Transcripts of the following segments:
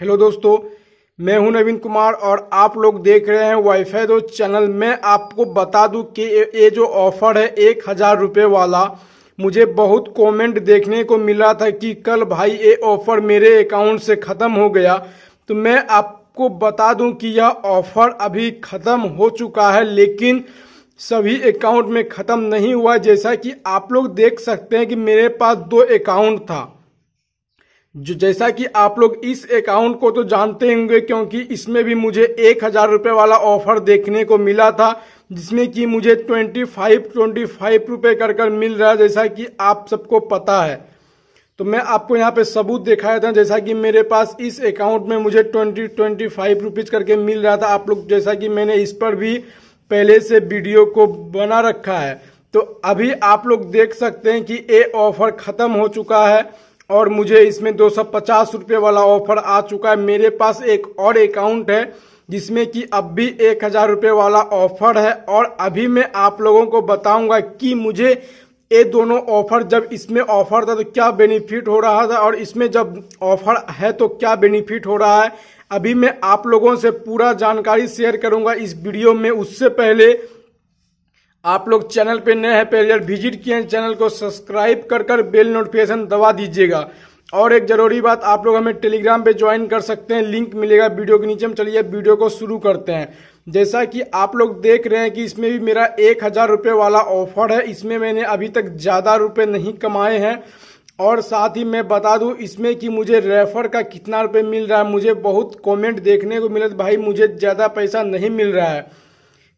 hello दोस्तों मैं हूं नवीन कुमार और आप लोग देख रहे हैं वाईफाई दो चैनल मैं आपको बता दूं कि ये जो ऑफर है एक हज़ार रुपये वाला मुझे बहुत कमेंट देखने को मिला था कि कल भाई ये ऑफ़र मेरे अकाउंट से ख़त्म हो गया तो मैं आपको बता दूं कि यह ऑफ़र अभी ख़त्म हो चुका है लेकिन सभी अकाउंट में ख़त्म नहीं हुआ जैसा कि आप लोग देख सकते हैं कि मेरे पास दो अकाउंट था जो जैसा कि आप लोग इस अकाउंट को तो जानते होंगे क्योंकि इसमें भी मुझे एक हजार रुपये वाला ऑफर देखने को मिला था जिसमें कि मुझे ट्वेंटी फाइव ट्वेंटी फाइव रुपये कर कर मिल रहा है जैसा कि आप सबको पता है तो मैं आपको यहाँ पे सबूत दिखाया था जैसा कि मेरे पास इस अकाउंट में मुझे ट्वेंटी ट्वेंटी फाइव रुपीज़ करके मिल रहा था आप लोग जैसा कि मैंने इस पर भी पहले से वीडियो को बना रखा है तो अभी आप लोग देख सकते हैं कि ये ऑफर ख़त्म हो चुका है और मुझे इसमें दो सौ पचास रुपये वाला ऑफर आ चुका है मेरे पास एक और अकाउंट है जिसमें कि अब भी एक हजार रुपये वाला ऑफर है और अभी मैं आप लोगों को बताऊंगा कि मुझे ये दोनों ऑफर जब इसमें ऑफर था तो क्या बेनिफिट हो रहा था और इसमें जब ऑफर है तो क्या बेनिफिट हो रहा है अभी मैं आप लोगों से पूरा जानकारी शेयर करूंगा इस वीडियो में उससे पहले आप लोग चैनल पे नए हैं पहले विजिट किए हैं चैनल को सब्सक्राइब कर कर बेल नोटिफिकेशन दबा दीजिएगा और एक जरूरी बात आप लोग हमें टेलीग्राम पे ज्वाइन कर सकते हैं लिंक मिलेगा वीडियो के नीचे हम चलिए वीडियो को शुरू करते हैं जैसा कि आप लोग देख रहे हैं कि इसमें भी मेरा एक हज़ार रुपये वाला ऑफर है इसमें मैंने अभी तक ज़्यादा रुपये नहीं कमाए हैं और साथ ही मैं बता दूं इसमें कि मुझे रेफर का कितना रुपये मिल रहा है मुझे बहुत कॉमेंट देखने को मिला भाई मुझे ज़्यादा पैसा नहीं मिल रहा है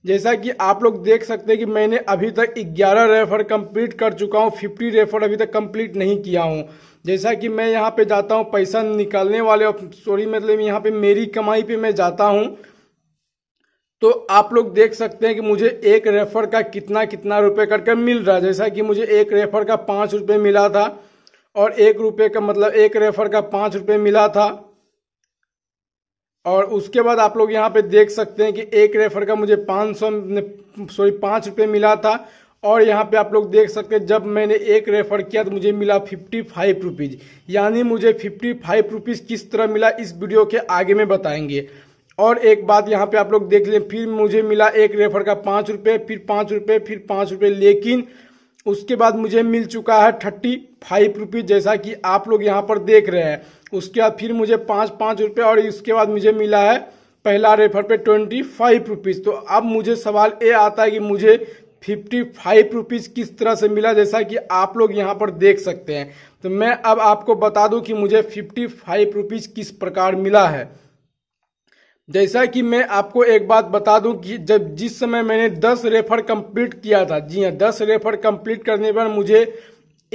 जैसा कि आप लोग देख सकते हैं कि मैंने अभी तक 11 रेफर कंप्लीट कर चुका हूं 50 रेफर अभी तक कंप्लीट नहीं किया हूं जैसा कि मैं यहां पे जाता हूं पैसा निकालने वाले सॉरी मतलब यहां पे मेरी कमाई पे मैं जाता हूं तो आप लोग देख सकते हैं कि मुझे एक रेफर का कितना कितना रुपए करके मिल रहा है जैसा कि मुझे एक रेफर का पाँच रुपये मिला था और एक रुपये का मतलब एक रेफर का पाँच रुपये मिला था और उसके बाद आप लोग यहाँ पे देख सकते हैं कि एक रेफर का मुझे पाँच सौ सॉरी पाँच रुपये मिला था और यहाँ पे आप लोग देख सकते हैं जब मैंने एक रेफर किया तो मुझे मिला फिफ्टी फाइव रुपीज़ यानी मुझे फिफ्टी फाइव रुपीज़ किस तरह मिला इस वीडियो के आगे में बताएंगे और एक बात यहाँ पे आप लोग देख लें फिर मुझे मिला एक रेफर का पाँच रुपये फिर पाँच रुपये फिर पाँच रुपये लेकिन उसके बाद मुझे मिल चुका है थर्टी फाइव रुपीज जैसा कि आप लोग यहाँ पर देख रहे हैं उसके बाद फिर मुझे पाँच पाँच रुपये और इसके बाद मुझे मिला है पहला रेफर पे ट्वेंटी फाइव रुपीज़ तो अब मुझे सवाल ये आता है कि मुझे फिफ्टी फाइव रुपीज़ किस तरह से मिला जैसा कि आप लोग यहाँ पर देख सकते हैं तो मैं अब आपको बता दूँ कि मुझे फिफ्टी फाइव रुपीज़ किस प्रकार मिला है जैसा कि मैं आपको एक बात बता दूं कि जब जिस समय मैंने 10 रेफर कंप्लीट किया था जी हाँ 10 रेफर कंप्लीट करने पर मुझे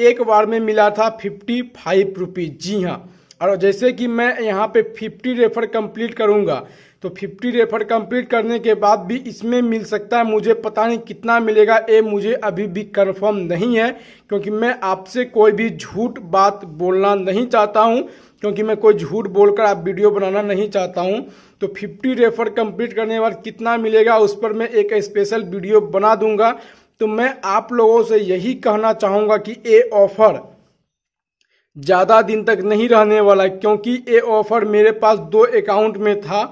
एक बार में मिला था फिफ्टी फाइव रुपीज़ जी हाँ और जैसे कि मैं यहाँ पे फिफ्टी रेफर कंप्लीट करूँगा तो फिफ्टी रेफर कंप्लीट करने के बाद भी इसमें मिल सकता है मुझे पता नहीं कितना मिलेगा ये मुझे अभी भी कन्फर्म नहीं है क्योंकि मैं आपसे कोई भी झूठ बात बोलना नहीं चाहता हूँ क्योंकि मैं कोई झूठ बोलकर आप वीडियो बनाना नहीं चाहता हूं तो 50 रेफर कंप्लीट करने के बाद कितना मिलेगा उस पर मैं एक स्पेशल वीडियो बना दूंगा तो मैं आप लोगों से यही कहना चाहूंगा कि ये ऑफर ज़्यादा दिन तक नहीं रहने वाला क्योंकि ये ऑफर मेरे पास दो अकाउंट में था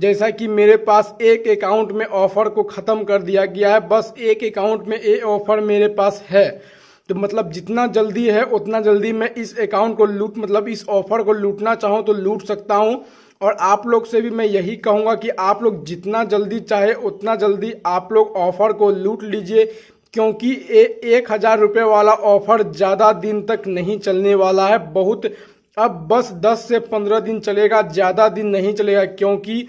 जैसा कि मेरे पास एक अकाउंट में ऑफर को ख़त्म कर दिया गया है बस एक अकाउंट में ये ऑफर मेरे पास है तो मतलब जितना जल्दी है उतना जल्दी मैं इस अकाउंट को लूट मतलब इस ऑफर को लूटना चाहूँ तो लूट सकता हूँ और आप लोग से भी मैं यही कहूँगा कि आप लोग जितना जल्दी चाहे उतना जल्दी आप लोग ऑफर को लूट लीजिए क्योंकि ये एक हज़ार रुपये वाला ऑफर ज़्यादा दिन तक नहीं चलने वाला है बहुत अब बस दस से पंद्रह दिन चलेगा ज़्यादा दिन नहीं चलेगा क्योंकि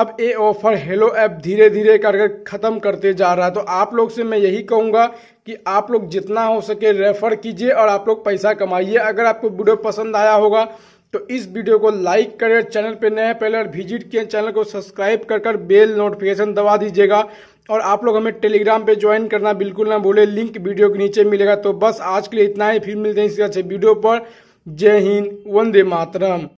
अब ये ऑफर हेलो ऐप धीरे धीरे करके ख़त्म करते जा रहा है तो आप लोग से मैं यही कहूँगा कि आप लोग जितना हो सके रेफर कीजिए और आप लोग पैसा कमाइए अगर आपको वीडियो पसंद आया होगा तो इस वीडियो को लाइक करें चैनल पे नए पहले और विजिट किए चैनल को सब्सक्राइब कर कर बेल नोटिफिकेशन दबा दीजिएगा और आप लोग हमें टेलीग्राम पे ज्वाइन करना बिल्कुल ना भूलें लिंक वीडियो के नीचे मिलेगा तो बस आज के लिए इतना ही फिर मिलते हैं इसी अच्छे वीडियो पर जय हिंद वंदे मातरम